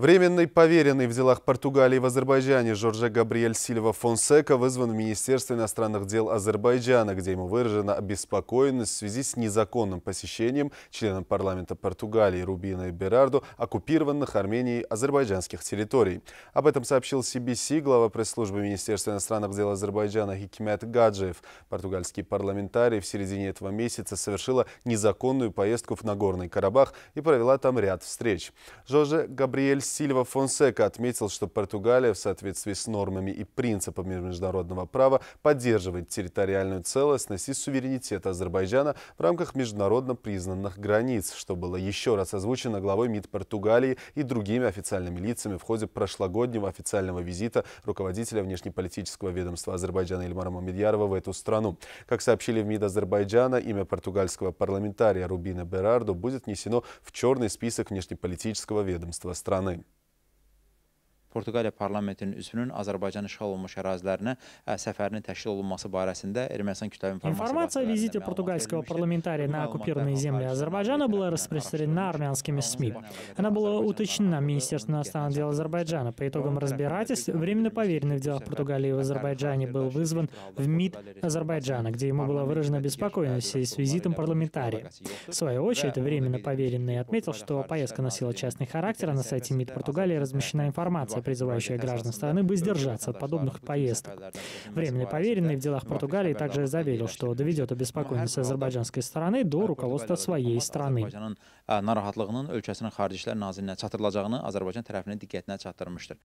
Временный поверенный в делах Португалии в Азербайджане Жорже Габриэль Сильва Фонсека вызван в Министерство иностранных дел Азербайджана, где ему выражена обеспокоенность в связи с незаконным посещением членом парламента Португалии Рубина и Берарду оккупированных Арменией азербайджанских территорий. Об этом сообщил CBC глава пресс-службы Министерства иностранных дел Азербайджана Хикмет Гаджиев. Португальский парламентарий в середине этого месяца совершила незаконную поездку в Нагорный Карабах и провела там ряд встреч. Жорже Габриэль Сильва Фонсека отметил, что Португалия в соответствии с нормами и принципами международного права поддерживает территориальную целостность и суверенитет Азербайджана в рамках международно признанных границ, что было еще раз озвучено главой МИД Португалии и другими официальными лицами в ходе прошлогоднего официального визита руководителя внешнеполитического ведомства Азербайджана Ильмара Мамедьярова в эту страну. Как сообщили в МИД Азербайджана, имя португальского парламентария Рубина Берарду будет внесено в черный список внешнеполитического ведомства страны. Portuqaliya parlamentinin üzvünün Azərbaycan işğal olunmuş ərazilərinə səfərinin təşkil olunması barəsində Ermənistan kütləvi informasiya Информация о визите португальского парламентария на оккупированные земли Азербайджана была распространена армянскими СМИ. Она была уточнена Министерством иностранных дел Азербайджана. По итогам разбирательств временно поверенный в делах Португалии в Азербайджане был вызван в МИД Азербайджана, где ему была выражена беспокойность в с визитом парламентария. В свою очередь, временно поверенный отметил, что поездка носила частный характер, а на сайте МИД Португалии размещена информация призывающие граждан страны бы сдержаться от подобных поездок. Временный поверенный в делах Португалии также заверил, что доведет обеспокоенность азербайджанской стороны до руководства своей а страны. narahatlığının